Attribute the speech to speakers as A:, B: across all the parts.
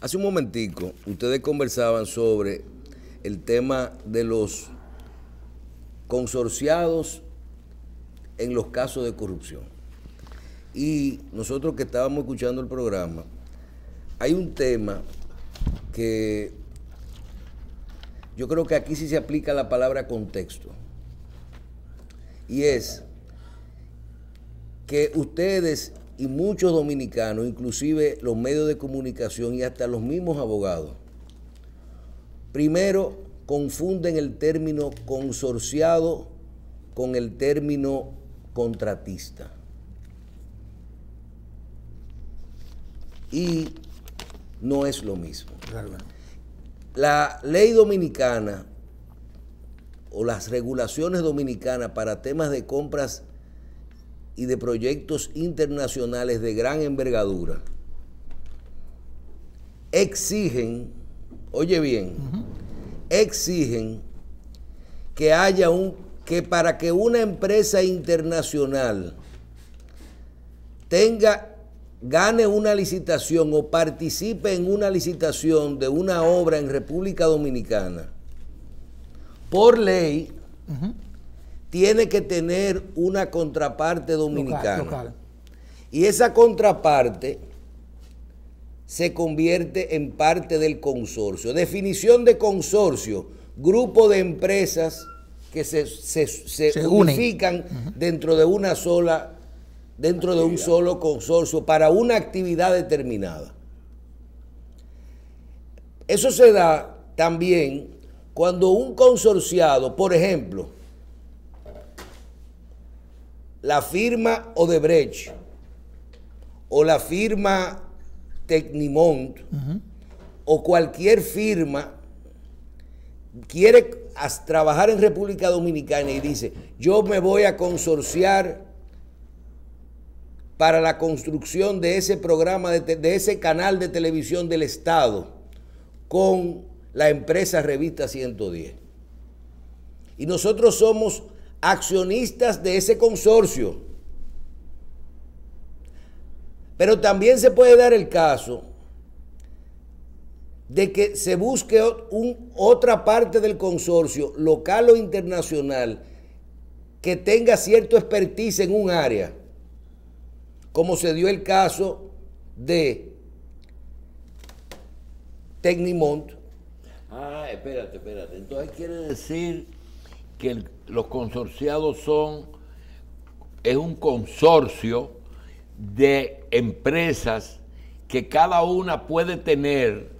A: Hace un momentico ustedes conversaban sobre el tema de los consorciados en los casos de corrupción. Y nosotros que estábamos escuchando el programa, hay un tema que yo creo que aquí sí se aplica la palabra contexto. Y es que ustedes y muchos dominicanos, inclusive los medios de comunicación y hasta los mismos abogados, primero confunden el término consorciado con el término contratista. Y no es lo mismo. La ley dominicana o las regulaciones dominicanas para temas de compras y de proyectos internacionales de gran envergadura exigen, oye bien, exigen que haya un, que para que una empresa internacional tenga, gane una licitación o participe en una licitación de una obra en República Dominicana, por ley, tiene que tener una contraparte dominicana. Y esa contraparte se convierte en parte del consorcio. Definición de consorcio, grupo de empresas que se, unifican dentro de una sola, dentro de un solo consorcio para una actividad determinada. Eso se da también cuando un consorciado, por ejemplo, la firma Odebrecht o la firma Tecnimont o cualquier firma quiere trabajar en República Dominicana y dice, yo me voy a consorciar para la construcción de ese programa, de, de ese canal de televisión del Estado con la empresa Revista 110. Y nosotros somos accionistas de ese consorcio. Pero también se puede dar el caso de que se busque un, otra parte del consorcio, local o internacional, que tenga cierto expertise en un área, como se dio el caso de Tecnimont.
B: Ah, espérate, espérate. Entonces quiere decir que los consorciados son, es un consorcio de empresas que cada una puede tener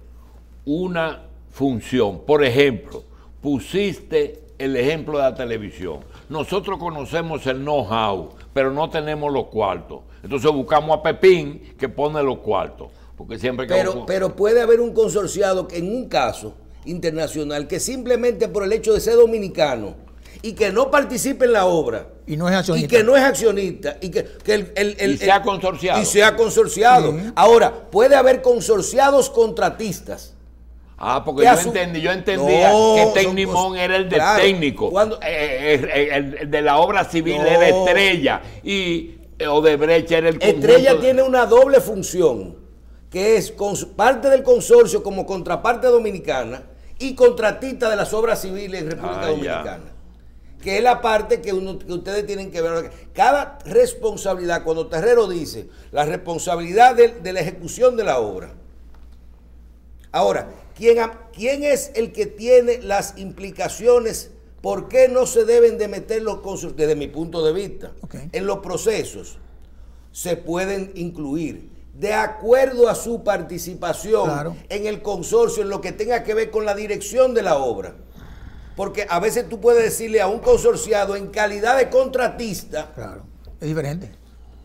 B: una función. Por ejemplo, pusiste el ejemplo de la televisión. Nosotros conocemos el know-how, pero no tenemos los cuartos. Entonces buscamos
A: a Pepín que pone los cuartos. Porque siempre pero, pero puede haber un consorciado que en un caso internacional que simplemente por el hecho de ser dominicano y que no participe en la obra.
C: Y no es accionista. Y
A: que no es accionista. Y que, el, el, y sea consorciado. Y consorciado. Ahora, puede haber consorciados contratistas.
B: Ah, porque yo entendí, yo entendía que Tecnimón era el de técnico. Cuando, eh, eh, el, de la obra civil era Estrella y eh, Brecha era el Estrella
A: tiene una doble función, que es parte del consorcio como contraparte dominicana y contratista de las obras civiles en República ah, Dominicana que es la parte que, ustedes tienen que ver. Cada responsabilidad, cuando Terrero dice la responsabilidad de, la ejecución de la obra. Ahora, ¿quién, es el que tiene las implicaciones? ¿Por qué no se deben de meter los consorcios? Desde mi punto de vista, en los procesos se pueden incluir de acuerdo a su participación en el consorcio, en lo que tenga que ver con la dirección de la obra. Porque a veces tú puedes decirle a un consorciado en calidad de contratista. Claro, es diferente.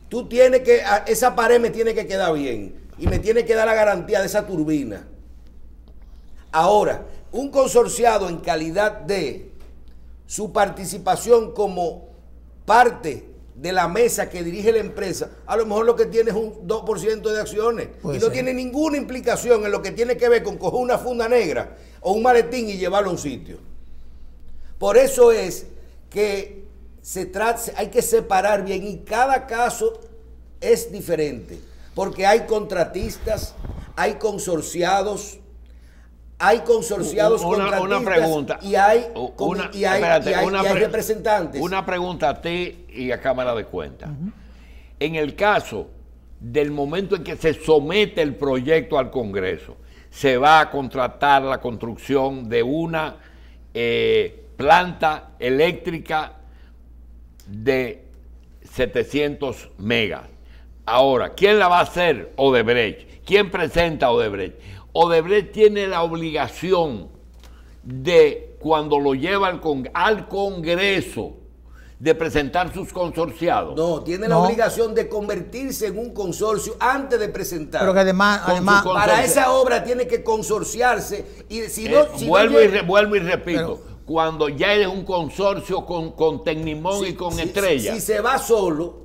A: Tú tienes que, esa pared me tiene que quedar bien y me tiene que dar la garantía de esa turbina. Ahora, un consorciado en calidad de su participación como parte de la mesa que dirige la empresa, a lo mejor lo que tiene es un 2% de acciones y no tiene ninguna implicación en lo que tiene que ver con coger una funda negra o un maletín y llevarlo a un sitio. Por eso es que se hay que separar bien y cada caso es diferente, porque hay contratistas, hay consorciados, hay consorciados contratistas y hay, y hay, una representantes.
B: Una pregunta a ti y a Cámara de Cuentas. En el caso del momento en que se somete el proyecto al Congreso, se va a contratar la construcción de una eh, planta eléctrica de 700 megas. Ahora, ¿quién la va a hacer? Odebrecht. ¿Quién presenta Odebrecht? Odebrecht tiene la obligación de, cuando lo lleva al, Congreso, de presentar sus consorciados. No, tiene la obligación
A: de convertirse en un consorcio antes de presentar. Pero que además, además para esa obra tiene que consorciarse y si no, eh,
B: vuelvo, y repito cuando ya eres un consorcio con, con Tecnimón y con Estrella. Si, se
A: va solo,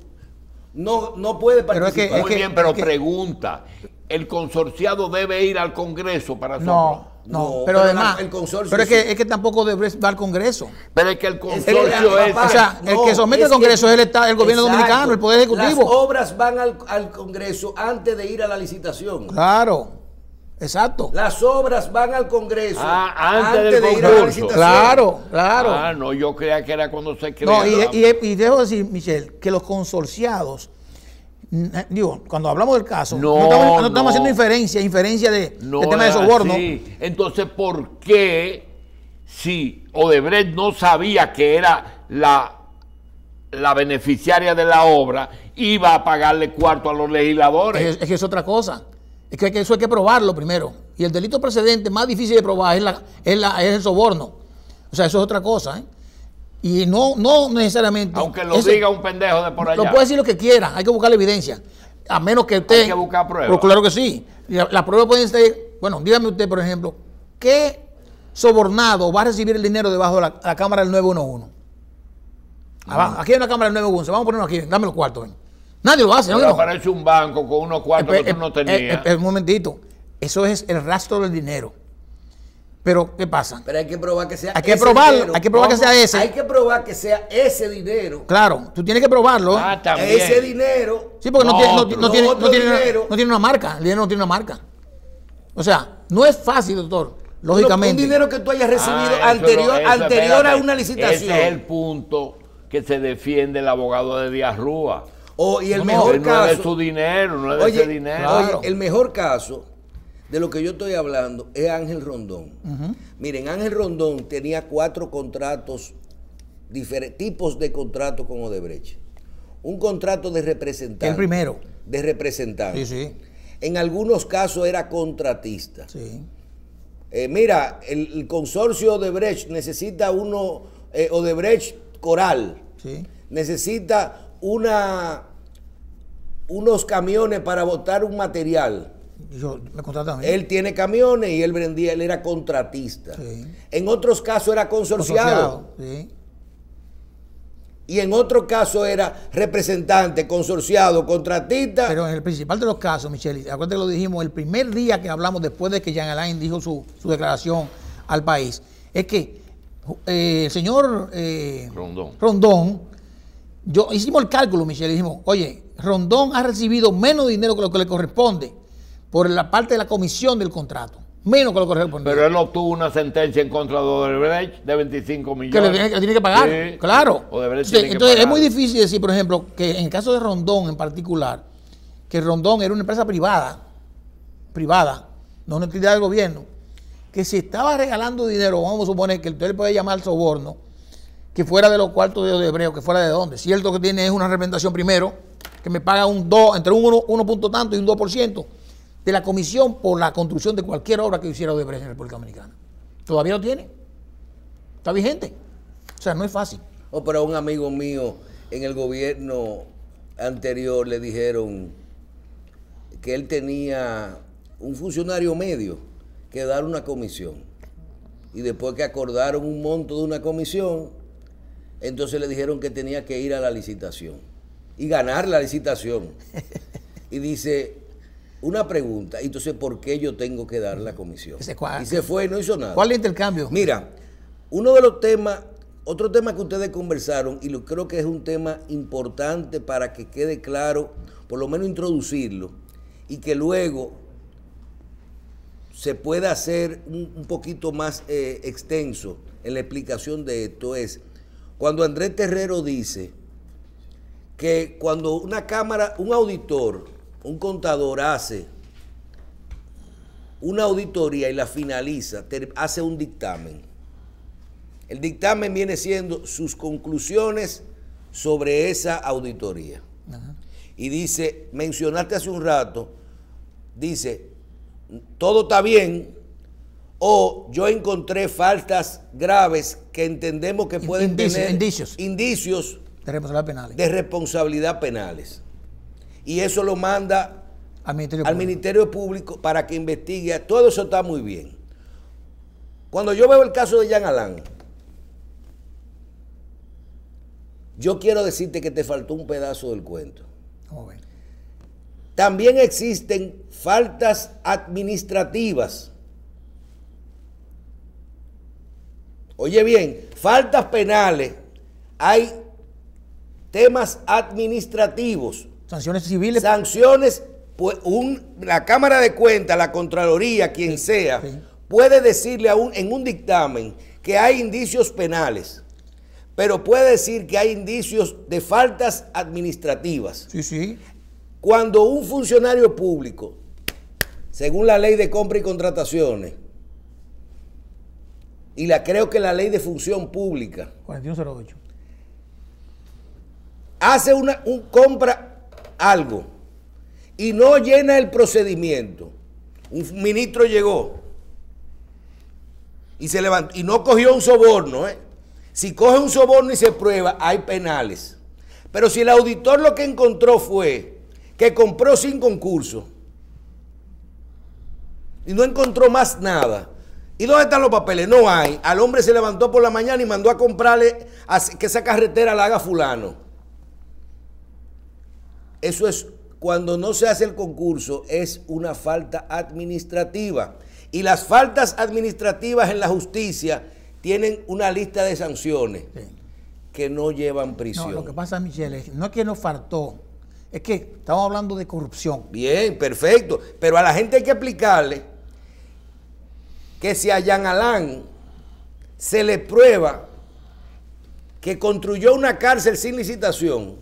A: no, no puede participar.
B: es Muy bien, pero pregunta, ¿el consorciado debe ir al Congreso para hacerlo? No.
C: No, pero, además, el consorcio pero es que, es que tampoco debe ir al Congreso. Pero es que el consorcio es. o sea, el que somete al Congreso es el, el gobierno dominicano, el Poder Ejecutivo. Las obras van al, al
A: Congreso antes de ir a la licitación.
C: Claro.
A: Exacto. Las obras van al Congreso. Ah,
B: antes, del concurso. claro, claro. Ah, no, yo creía que era cuando
C: se creó. No, y, y, dejo decir, Michelle, que los consorciados, digo, cuando hablamos del caso, no, estamos, haciendo inferencia, inferencia de, tema de soborno.
B: Entonces, ¿por qué si Odebrecht no sabía que era la la beneficiaria de la obra iba a pagarle cuarto a los
C: legisladores. es que es otra cosa. Es que eso hay que probarlo primero. Y el delito precedente más difícil de probar es, el soborno. O sea, eso es otra cosa. ¿eh? Y no, no necesariamente. Aunque lo diga un
B: pendejo de por allá. Lo puede decir
C: lo que quiera, hay que buscar la evidencia. A menos que usted. Hay que buscar pruebas. Pero claro que sí. Las la pruebas pueden ser. Bueno, dígame usted, por ejemplo, ¿qué sobornado va a recibir el dinero debajo de la, cámara del 911? Ah. Aquí en la cámara del 911. Vamos a ponerlo aquí. Dame los cuartos, ven. Nadie lo hace. Pero no, aparece un
A: banco con unos
C: cuantos que no tenías. Eh, eh, eh, un momentito. Eso es el rastro del dinero. Pero, ¿qué
A: pasa? Pero hay que probar que sea hay que ese probarlo, Hay que probar que sea ese. Hay que probar que sea ese dinero.
C: Claro, tú tienes que probarlo. Ah, ese
A: dinero. Sí, porque no, tiene, no,
C: tiene, una, marca. El dinero no tiene una marca. O sea, no es fácil, doctor. Lógicamente. es un dinero que tú hayas ah, recibido anterior, anterior a una licitación. Ese es el punto
B: que se defiende el abogado de Díaz Rúa o, y el mejor caso. No su dinero,
A: no ese dinero. el mejor caso de lo que yo estoy hablando es Ángel Rondón. Miren, Ángel Rondón tenía cuatro contratos, tipos de contratos con Odebrecht. Un contrato de representante. El primero. De representante. Sí, sí. En algunos casos era contratista. Sí. Eh, mira, el, consorcio Odebrecht necesita uno, eh, Odebrecht Coral. Sí. Necesita una unos camiones para botar un material.
C: Yo, me Él
A: tiene camiones y él vendía, él era contratista. En otros casos era consorciado.
C: Y en otro caso era representante, consorciado, contratista. Pero en el principal de los casos, Michelle, acuérdate que lo dijimos el primer día que hablamos después de que Jean Alain dijo su, declaración al país, es que eh, el señor eh, Rondón yo hicimos el cálculo, Michelle, dijimos, oye, Rondón ha recibido menos dinero que lo que le corresponde por la parte de la comisión del contrato. Menos que lo que corresponde.
B: Pero él obtuvo una sentencia en contra de Odebrecht de 25 millones. Que le tiene, que, pagar, claro. entonces, es muy
C: difícil decir, por ejemplo, que en caso de Rondón en particular, que Rondón era una empresa privada, privada, no una entidad del gobierno, que si estaba regalando dinero, vamos a suponer que usted le puede llamar soborno, que fuera de los cuartos de Hebreo, que fuera de dónde. Cierto que tiene es una representación primero, que me paga un 2, entre un 1, tanto y un 2% de la comisión por la construcción de cualquier obra que hiciera Odebrecht en República Dominicana. Todavía lo tiene. Está vigente. O sea, no es fácil. O
A: un amigo mío en el gobierno anterior le dijeron que él tenía un funcionario medio que dar una comisión. Y después que acordaron un monto de una comisión, entonces le dijeron que tenía que ir a la licitación y ganar la licitación. Y dice, una pregunta, entonces, ¿por qué yo tengo que dar la comisión? y se fue y no hizo nada. ¿Cuál intercambio? Mira, uno de los temas, otro tema que ustedes conversaron, y lo, creo que es un tema importante para que quede claro, por lo menos introducirlo, y que luego se pueda hacer un, poquito más eh, extenso en la explicación de esto, es cuando Andrés Terrero dice que cuando una cámara, un auditor, un contador hace una auditoría y la finaliza, hace un dictamen. El dictamen viene siendo sus conclusiones sobre esa auditoría. Y dice, mencionaste hace un rato, dice, todo está bien, o yo encontré faltas graves que entendemos que pueden tener indicios, indicios
C: de, responsabilidad penales. de
A: responsabilidad penales. Y eso lo manda al, Ministerio, Ministerio, Público. para que investigue. Todo eso está muy bien. Cuando yo veo el caso de Jean Alain, yo quiero decirte que te faltó un pedazo del cuento. También existen faltas administrativas Oye bien, faltas penales, hay temas administrativos. Sanciones civiles. Sanciones, pues, la Cámara de Cuentas, la Contraloría, quien sea, puede decirle en un dictamen que hay indicios penales, pero puede decir que hay indicios de faltas administrativas. Sí, sí. Cuando un funcionario público, según la ley de compra y contrataciones, y la creo que la ley de función pública.
C: 4108.
A: Hace una compra algo y no llena el procedimiento. Un ministro llegó y se levantó y no cogió un soborno, ¿eh? Si coge un soborno y se prueba, hay penales. Pero si el auditor lo que encontró fue que compró sin concurso y no encontró más nada, ¿Y dónde están los papeles? No hay. Al hombre se levantó por la mañana y mandó a comprarle que esa carretera la haga fulano. Eso es, cuando no se hace el concurso, es una falta administrativa. Y las faltas administrativas en la justicia tienen una lista de sanciones que no llevan prisión. No, lo que
C: pasa, Michelle, no es que nos faltó, es que estamos hablando de corrupción.
A: Bien, perfecto. Pero a la gente hay que explicarle que si a Yan Alán se le prueba que construyó una cárcel sin licitación,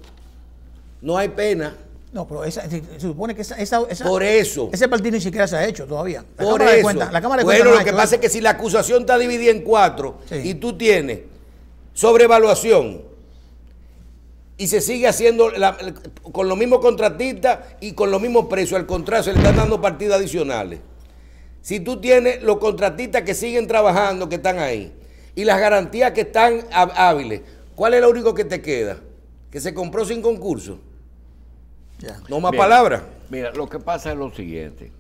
A: no hay pena.
C: No, pero se, supone que esa, por eso, ese partido ni siquiera se ha hecho todavía. por eso. bueno, lo que pasa es que
A: si la acusación está dividida en cuatro y tú tienes sobrevaluación y se sigue haciendo con los mismos contratistas y con los mismos precios, al contrario, se le están dando partidas adicionales. Si tú tienes los contratistas que siguen trabajando, que están ahí, y las garantías que están hábiles, ¿cuál es lo único que te queda? Que se compró sin concurso. No más palabras.
B: Mira, lo que pasa es lo siguiente.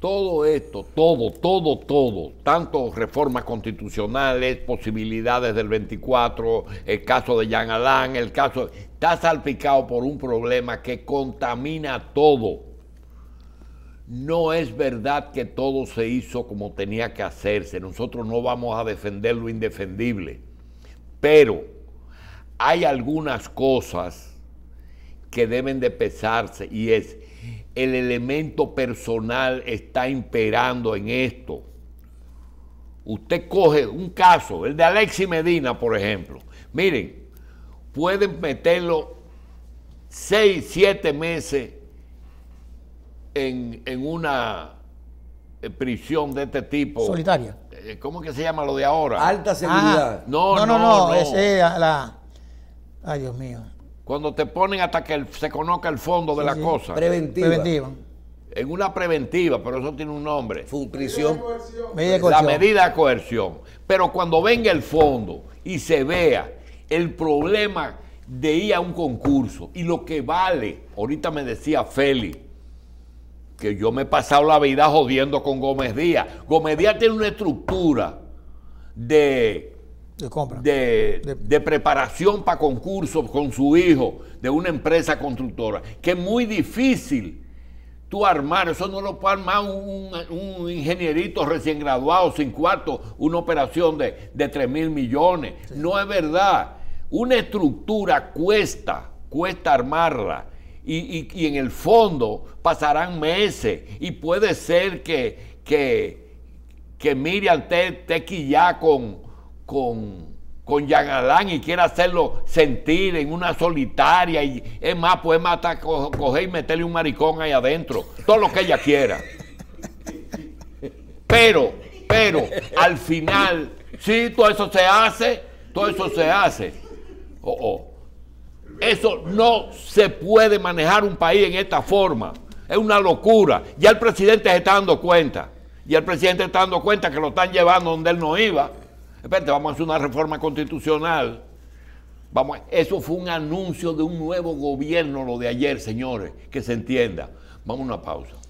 B: Todo esto, todo, todo, todo, tanto reformas constitucionales, posibilidades del 24, el caso de Jean Alain, el caso, está salpicado por un problema que contamina todo no es verdad que todo se hizo como tenía que hacerse. Nosotros no vamos a defender lo indefendible. Pero hay algunas cosas que deben de pesarse y es el elemento personal está imperando en esto. Usted coge un caso, el de Alexis Medina, por ejemplo. Miren, pueden meterlo seis, siete meses en, una eh, prisión de este tipo. Solitaria. Eh, ¿Cómo que se llama lo de ahora? Alta seguridad. no, no, no, no, Ay, Dios mío. Cuando te ponen hasta que se conozca el fondo de la cosa. Preventiva. En una preventiva, pero eso tiene un nombre. Fue prisión. La medida de coerción. Pero cuando venga el fondo y se vea el problema de ir a un concurso y lo que vale, ahorita me decía Félix, que yo me he pasado la vida jodiendo con Gómez Díaz. Gómez Díaz tiene una estructura de, de, preparación para concursos con su hijo de una empresa constructora, que es muy difícil tú armar, eso no lo puede armar un, ingenierito recién graduado, sin cuarto, una operación de, 3 mil millones. No es verdad. Una estructura cuesta, cuesta armarla y, en el fondo pasarán meses y puede ser que, que, que Miriam Tequilla ya con, con, con Jean y quiera hacerlo sentir en una solitaria y es más, puede matar, coger y meterle un maricón ahí adentro, todo lo que ella quiera. Pero, pero, al final, sí, todo eso se hace, todo eso se hace. Oh, oh. Eso no se puede manejar un país en esta forma. Es una locura. Ya el presidente se está dando cuenta. Y el presidente está dando cuenta que lo están llevando donde él no iba. Espérate, vamos a hacer una reforma constitucional. Vamos Eso fue un anuncio de un nuevo gobierno, lo de ayer, señores, que se entienda. Vamos a una pausa.